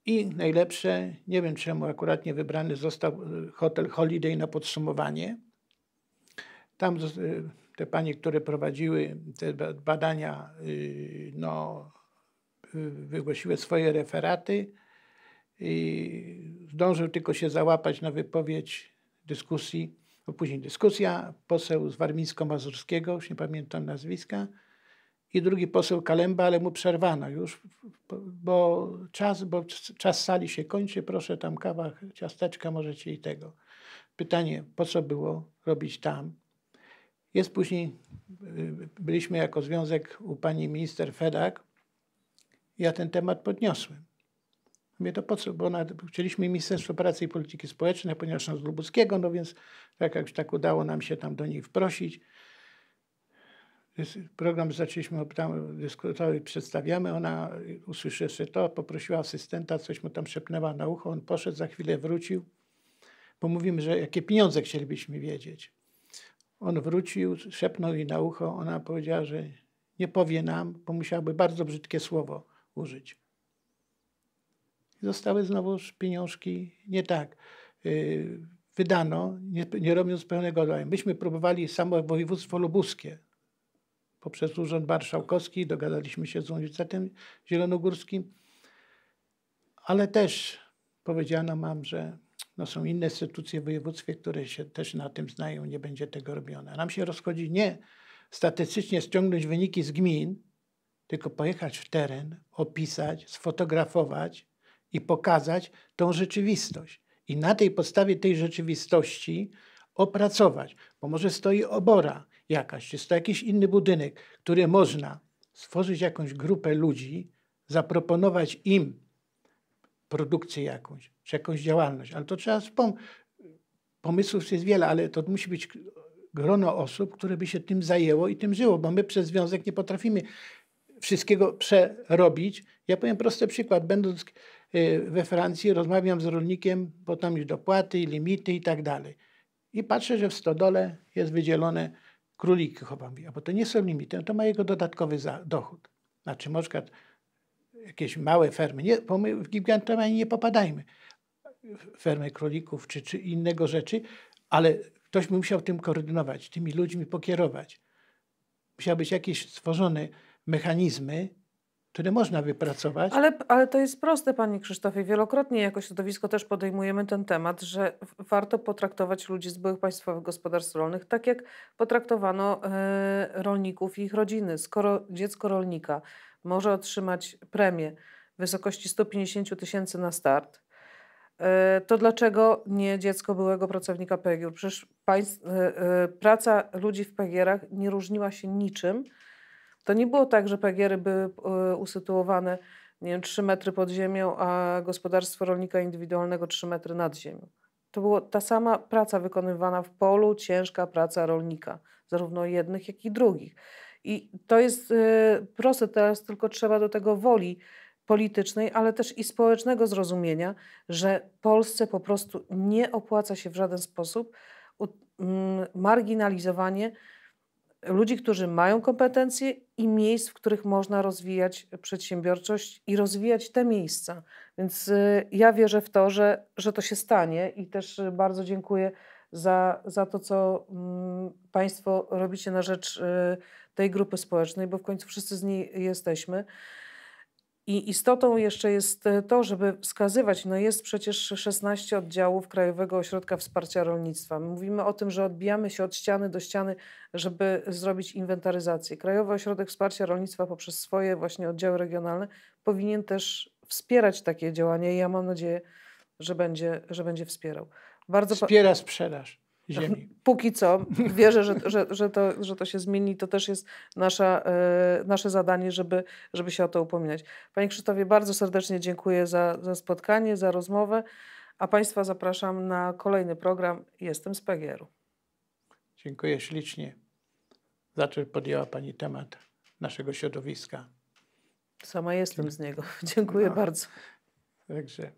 I najlepsze, nie wiem czemu akurat nie wybrany został y, hotel Holiday na podsumowanie. Tam te panie, które prowadziły te badania, no, wygłosiły swoje referaty. I zdążył tylko się załapać na wypowiedź dyskusji, bo później dyskusja, poseł z Warmińsko-Mazurskiego, już nie pamiętam nazwiska, i drugi poseł Kalemba, ale mu przerwano już, bo czas, bo czas sali się kończy, proszę tam kawa, ciasteczka, możecie i tego. Pytanie, po co było robić tam? Jest później, byliśmy jako związek u pani minister Fedak, ja ten temat podniosłem. Mówię, to po co? Bo na, chcieliśmy Ministerstwo Pracy i Polityki Społecznej, ponieważ są z Lubuskiego, no więc tak jakś tak udało nam się tam do nich wprosić. Program zaczęliśmy tam dyskutować, przedstawiamy. Ona usłyszawszy to, poprosiła asystenta, coś mu tam szepnęła na ucho. On poszedł, za chwilę wrócił. mówimy że jakie pieniądze chcielibyśmy wiedzieć. On wrócił, szepnął jej na ucho. Ona powiedziała, że nie powie nam, bo musiałaby bardzo brzydkie słowo użyć zostały znowuż pieniążki nie tak y, wydano, nie, nie robiąc pełnego odwania. Myśmy próbowali samo województwo lubuskie. Poprzez Urząd Marszałkowski dogadaliśmy się z Uniwersytetem Zielonogórskim, ale też powiedziano nam, że no są inne instytucje w województwie, które się też na tym znają, nie będzie tego robione. Nam się rozchodzi nie statystycznie ściągnąć wyniki z gmin, tylko pojechać w teren, opisać, sfotografować, i pokazać tą rzeczywistość. I na tej podstawie tej rzeczywistości opracować, bo może stoi obora jakaś, czy to jakiś inny budynek, który można stworzyć jakąś grupę ludzi, zaproponować im produkcję jakąś, czy jakąś działalność. Ale to trzeba wspomnieć. Pomysłów jest wiele, ale to musi być grono osób, które by się tym zajęło i tym żyło, bo my przez związek nie potrafimy wszystkiego przerobić. Ja powiem prosty przykład. Będąc Y, we Francji, rozmawiam z rolnikiem, bo tam już dopłaty, limity i tak dalej. I patrzę, że w stodole jest wydzielone króliki chowam, bo to nie są limity, no to ma jego dodatkowy dochód. Znaczy, na przykład jakieś małe fermy, nie, bo my w gigantomanii nie popadajmy, fermy królików czy, czy innego rzeczy, ale ktoś by musiał tym koordynować, tymi ludźmi pokierować. Musiał być jakieś stworzone mechanizmy, które można wypracować. Ale, ale to jest proste, Panie Krzysztofie. Wielokrotnie jako środowisko też podejmujemy ten temat, że warto potraktować ludzi z byłych państwowych gospodarstw rolnych tak, jak potraktowano e, rolników i ich rodziny. Skoro dziecko rolnika może otrzymać premię w wysokości 150 tysięcy na start, e, to dlaczego nie dziecko byłego pracownika PGR? Przecież państw, e, praca ludzi w PGR-ach nie różniła się niczym to nie było tak, że pagiery były e, usytuowane nie wiem, 3 metry pod ziemią, a gospodarstwo rolnika indywidualnego 3 metry nad ziemią. To była ta sama praca wykonywana w polu, ciężka praca rolnika, zarówno jednych, jak i drugich. I to jest e, proste teraz, tylko trzeba do tego woli politycznej, ale też i społecznego zrozumienia, że Polsce po prostu nie opłaca się w żaden sposób mm, marginalizowanie ludzi, którzy mają kompetencje i miejsc, w których można rozwijać przedsiębiorczość i rozwijać te miejsca. Więc y, ja wierzę w to, że, że to się stanie i też y, bardzo dziękuję za, za to, co mm, Państwo robicie na rzecz y, tej grupy społecznej, bo w końcu wszyscy z niej jesteśmy. I istotą jeszcze jest e, to, żeby wskazywać, no jest przecież 16 oddziałów Krajowego Ośrodka Wsparcia Rolnictwa. My mówimy o tym, że odbijamy się od ściany do ściany, żeby zrobić inwentaryzację. Krajowy Ośrodek Wsparcia Rolnictwa poprzez swoje właśnie oddziały regionalne powinien też wspierać takie działania i ja mam nadzieję, że będzie, że będzie wspierał. Bardzo Wspiera sprzedaż ziemi. Póki co. Wierzę, że, że, że, to, że to się zmieni. To też jest nasza, e, nasze zadanie, żeby, żeby się o to upominać. Panie Krzysztofie, bardzo serdecznie dziękuję za, za spotkanie, za rozmowę, a Państwa zapraszam na kolejny program Jestem z PGR-u. Dziękuję ślicznie. Zatem podjęła Pani temat naszego środowiska. Sama jestem z niego. No. Dziękuję no. bardzo. Także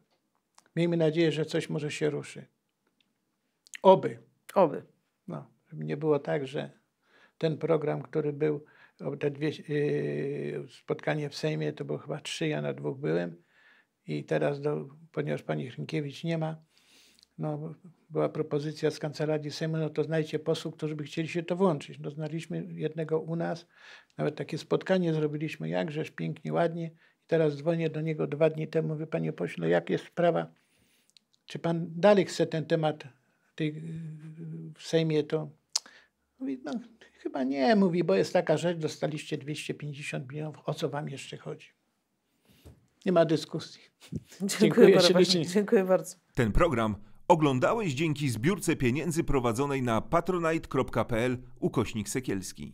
miejmy nadzieję, że coś może się ruszy. Oby. Oby. No, żeby nie było tak, że ten program, który był, te dwie, yy, spotkanie w Sejmie, to było chyba trzy, ja na dwóch byłem i teraz, do, ponieważ pani Hrynkiewicz nie ma, no, była propozycja z kancelarii Sejmu, no to znajcie posłów, którzy by chcieli się to włączyć. No, znaliśmy jednego u nas, nawet takie spotkanie zrobiliśmy, jakżeż pięknie, ładnie. I teraz dzwonię do niego dwa dni temu, mówię, panie pośle, jak jest sprawa, czy pan dalej chce ten temat tej, y, w Sejmie, to mówi, no chyba nie, mówi, bo jest taka rzecz, dostaliście 250 milionów, o co wam jeszcze chodzi? Nie ma dyskusji. Dziękuję, dziękuję bardzo. Dziękuję bardzo. Ten program oglądałeś dzięki zbiórce pieniędzy prowadzonej na patronite.pl ukośnik Sekielski.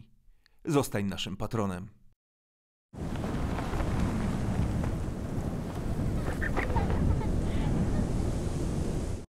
Zostań naszym patronem.